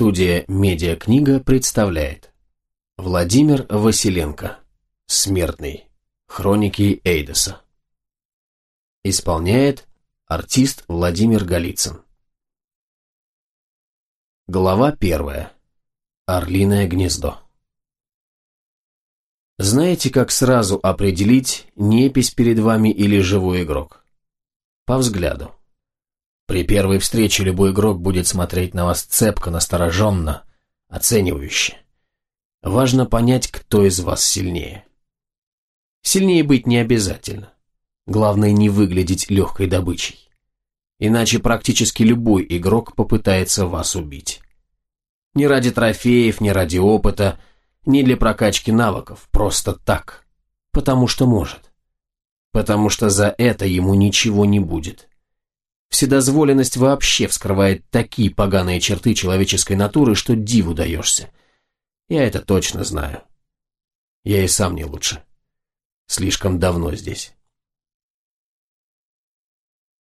Студия «Медиакнига» представляет Владимир Василенко Смертный Хроники Эйдоса Исполняет артист Владимир Голицын Глава первая Орлиное гнездо Знаете, как сразу определить, непись перед вами или живой игрок? По взгляду. При первой встрече любой игрок будет смотреть на вас цепко, настороженно, оценивающе. Важно понять, кто из вас сильнее. Сильнее быть не обязательно. Главное не выглядеть легкой добычей. Иначе практически любой игрок попытается вас убить. Не ради трофеев, не ради опыта, не для прокачки навыков, просто так. Потому что может. Потому что за это ему ничего не будет. Вседозволенность вообще вскрывает такие поганые черты человеческой натуры, что диву даешься. Я это точно знаю. Я и сам не лучше. Слишком давно здесь.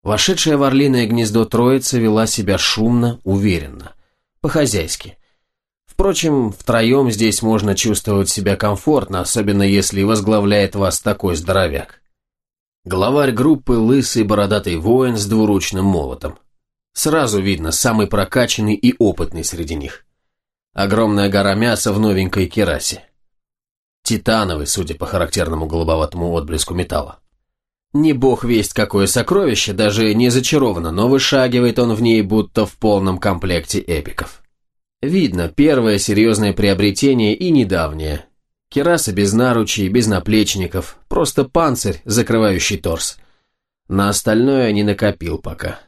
Вошедшая в орлиное гнездо троица вела себя шумно, уверенно, по-хозяйски. Впрочем, втроем здесь можно чувствовать себя комфортно, особенно если возглавляет вас такой здоровяк. Главарь группы – лысый бородатый воин с двуручным молотом. Сразу видно, самый прокачанный и опытный среди них. Огромная гора мяса в новенькой керасе. Титановый, судя по характерному голубоватому отблеску металла. Не бог весть какое сокровище, даже не зачаровано, но вышагивает он в ней будто в полном комплекте эпиков. Видно, первое серьезное приобретение и недавнее, Кераса без наручей, без наплечников, просто панцирь, закрывающий торс. На остальное не накопил пока.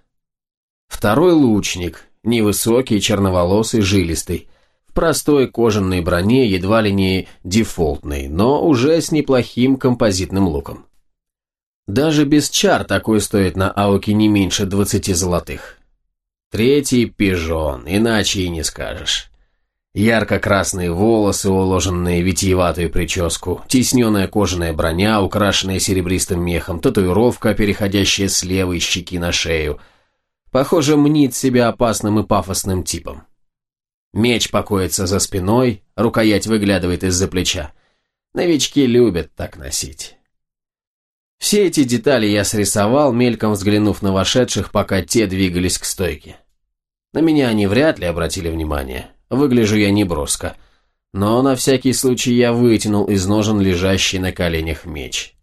Второй лучник, невысокий, черноволосый, жилистый. В простой кожаной броне, едва ли не дефолтной, но уже с неплохим композитным луком. Даже без чар такой стоит на ауке не меньше 20 золотых. Третий пижон, иначе и не скажешь. Ярко-красные волосы, уложенные в витиеватую прическу, тесненная кожаная броня, украшенная серебристым мехом, татуировка, переходящая с левой щеки на шею. Похоже, мнит себя опасным и пафосным типом. Меч покоится за спиной, рукоять выглядывает из-за плеча. Новички любят так носить. Все эти детали я срисовал, мельком взглянув на вошедших, пока те двигались к стойке. На меня они вряд ли обратили внимание. Выгляжу я неброско. Но на всякий случай я вытянул из ножен лежащий на коленях меч.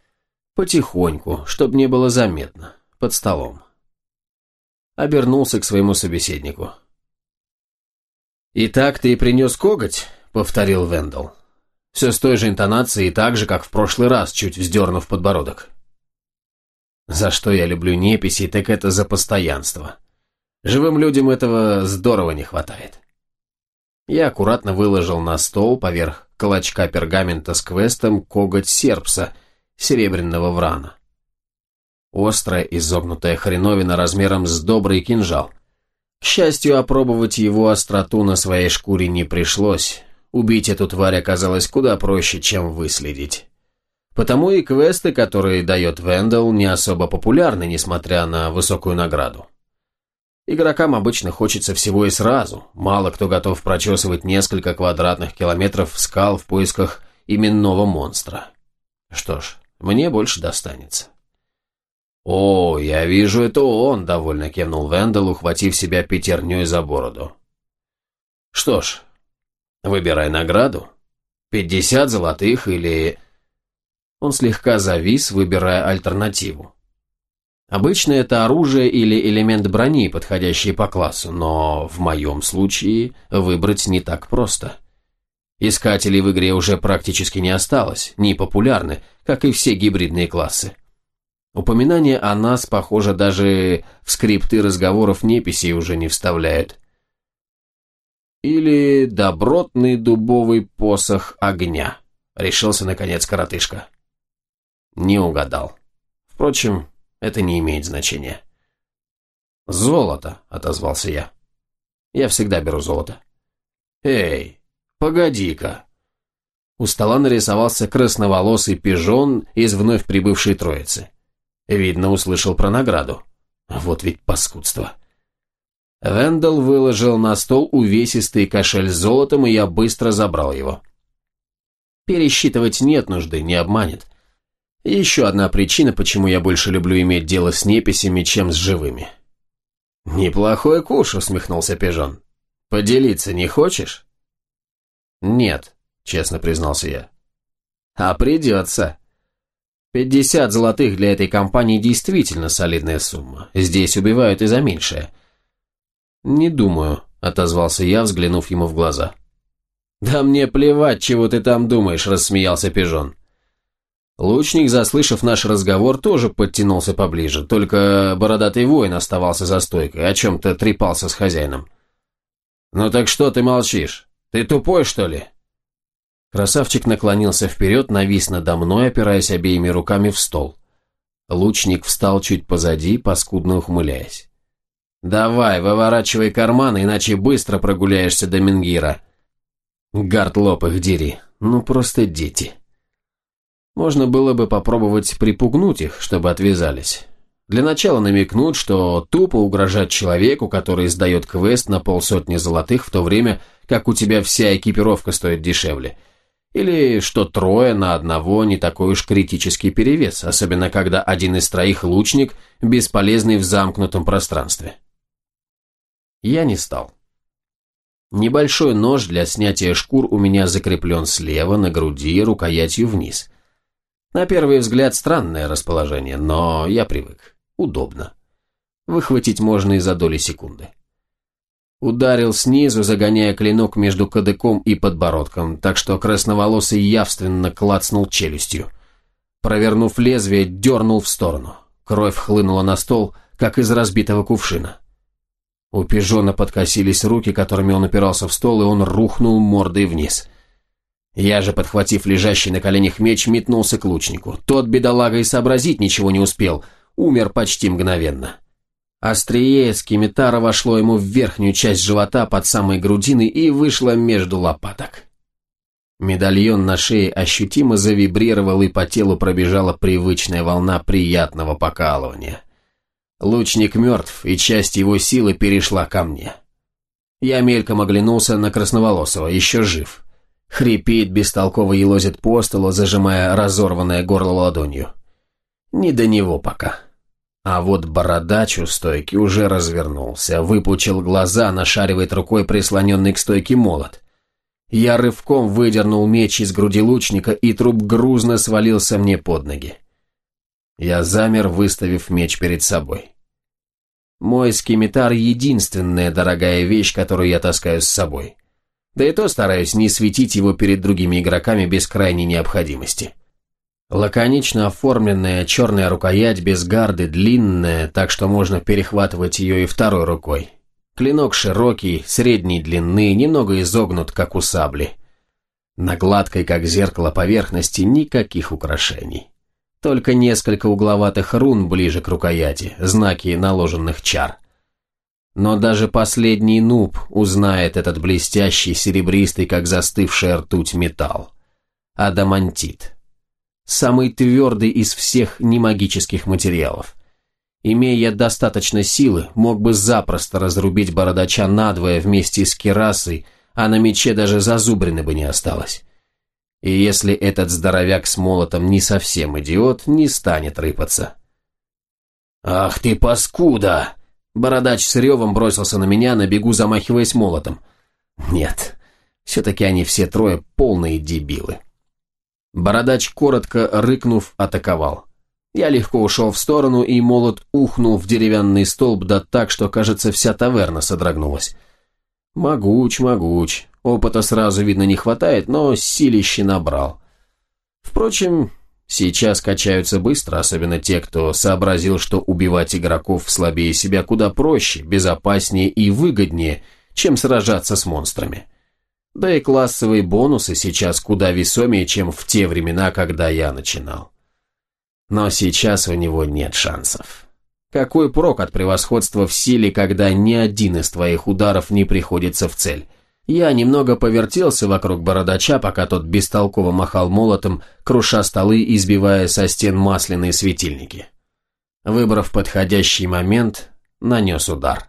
Потихоньку, чтобы не было заметно, под столом. Обернулся к своему собеседнику. «Итак, ты и принес коготь?» — повторил Вендел. Все с той же интонацией, так же, как в прошлый раз, чуть вздернув подбородок. За что я люблю неписи, так это за постоянство. Живым людям этого здорово не хватает. Я аккуратно выложил на стол поверх клочка пергамента с квестом коготь серпса, серебряного врана. Острая изогнутая хреновина размером с добрый кинжал. К счастью, опробовать его остроту на своей шкуре не пришлось. Убить эту тварь оказалось куда проще, чем выследить. Потому и квесты, которые дает Вендел, не особо популярны, несмотря на высокую награду. Игрокам обычно хочется всего и сразу. Мало кто готов прочесывать несколько квадратных километров скал в поисках именного монстра. Что ж, мне больше достанется. «О, я вижу, это он!» — довольно кивнул Вендел, ухватив себя пятерней за бороду. «Что ж, выбирай награду. Пятьдесят золотых или...» Он слегка завис, выбирая альтернативу. Обычно это оружие или элемент брони, подходящий по классу, но в моем случае выбрать не так просто. Искателей в игре уже практически не осталось, не популярны, как и все гибридные классы. Упоминание о нас, похоже, даже в скрипты разговоров неписей уже не вставляют. Или добротный дубовый посох огня, решился наконец коротышка. Не угадал. Впрочем, это не имеет значения. «Золото», — отозвался я. «Я всегда беру золото». «Эй, погоди-ка». У стола нарисовался красноволосый пижон из вновь прибывшей троицы. Видно, услышал про награду. Вот ведь паскудство. Вендел выложил на стол увесистый кошель с золотом, и я быстро забрал его. Пересчитывать нет нужды, не обманет еще одна причина, почему я больше люблю иметь дело с неписями, чем с живыми. «Неплохой куш», — усмехнулся Пижон. «Поделиться не хочешь?» «Нет», — честно признался я. «А придется». «Пятьдесят золотых для этой компании действительно солидная сумма. Здесь убивают и за меньшее». «Не думаю», — отозвался я, взглянув ему в глаза. «Да мне плевать, чего ты там думаешь», — рассмеялся Пижон. Лучник, заслышав наш разговор, тоже подтянулся поближе, только бородатый воин оставался за стойкой, о чем-то трепался с хозяином. «Ну так что ты молчишь? Ты тупой, что ли?» Красавчик наклонился вперед, навис надо мной, опираясь обеими руками в стол. Лучник встал чуть позади, паскудно ухмыляясь. «Давай, выворачивай карманы, иначе быстро прогуляешься до Менгира». «Гард лоб их дери, ну просто дети». Можно было бы попробовать припугнуть их, чтобы отвязались. Для начала намекнуть, что тупо угрожать человеку, который сдает квест на полсотни золотых, в то время, как у тебя вся экипировка стоит дешевле. Или что трое на одного не такой уж критический перевес, особенно когда один из троих лучник, бесполезный в замкнутом пространстве. Я не стал. Небольшой нож для снятия шкур у меня закреплен слева на груди рукоятью вниз – на первый взгляд странное расположение, но я привык. Удобно. Выхватить можно и за доли секунды. Ударил снизу, загоняя клинок между кадыком и подбородком, так что красноволосый явственно клацнул челюстью. Провернув лезвие, дернул в сторону. Кровь хлынула на стол, как из разбитого кувшина. У пижона подкосились руки, которыми он упирался в стол, и он рухнул мордой вниз – я же, подхватив лежащий на коленях меч, метнулся к лучнику. Тот, бедолага, и сообразить ничего не успел, умер почти мгновенно. Острие скеметара вошло ему в верхнюю часть живота под самой грудиной и вышло между лопаток. Медальон на шее ощутимо завибрировал, и по телу пробежала привычная волна приятного покалывания. Лучник мертв, и часть его силы перешла ко мне. Я мельком оглянулся на Красноволосого, еще жив. Хрипит, бестолково елозит по столу, зажимая разорванное горло ладонью. Не до него пока. А вот бородач у стойки уже развернулся, выпучил глаза, нашаривает рукой прислоненный к стойке молот. Я рывком выдернул меч из груди лучника, и труп грузно свалился мне под ноги. Я замер, выставив меч перед собой. Мой скеметар — единственная дорогая вещь, которую я таскаю с собой — да и то стараюсь не светить его перед другими игроками без крайней необходимости. Лаконично оформленная черная рукоять без гарды длинная, так что можно перехватывать ее и второй рукой. Клинок широкий, средней длины, немного изогнут, как у сабли. На гладкой, как зеркало, поверхности никаких украшений. Только несколько угловатых рун ближе к рукояти, знаки наложенных чар – но даже последний нуб узнает этот блестящий, серебристый, как застывшая ртуть, металл. Адамантит. Самый твердый из всех немагических материалов. Имея достаточно силы, мог бы запросто разрубить бородача надвое вместе с керасой, а на мече даже зазубрины бы не осталось. И если этот здоровяк с молотом не совсем идиот, не станет рыпаться. «Ах ты, паскуда!» Бородач с ревом бросился на меня, на бегу замахиваясь молотом. Нет, все-таки они все трое полные дебилы. Бородач, коротко рыкнув, атаковал. Я легко ушел в сторону, и молот ухнул в деревянный столб, да так, что, кажется, вся таверна содрогнулась. Могуч, могуч. Опыта сразу, видно, не хватает, но силище набрал. Впрочем, Сейчас качаются быстро, особенно те, кто сообразил, что убивать игроков слабее себя куда проще, безопаснее и выгоднее, чем сражаться с монстрами. Да и классовые бонусы сейчас куда весомее, чем в те времена, когда я начинал. Но сейчас у него нет шансов. Какой прок от превосходства в силе, когда ни один из твоих ударов не приходится в цель? Я немного повертелся вокруг бородача, пока тот бестолково махал молотом, круша столы и сбивая со стен масляные светильники. Выбрав подходящий момент, нанес удар.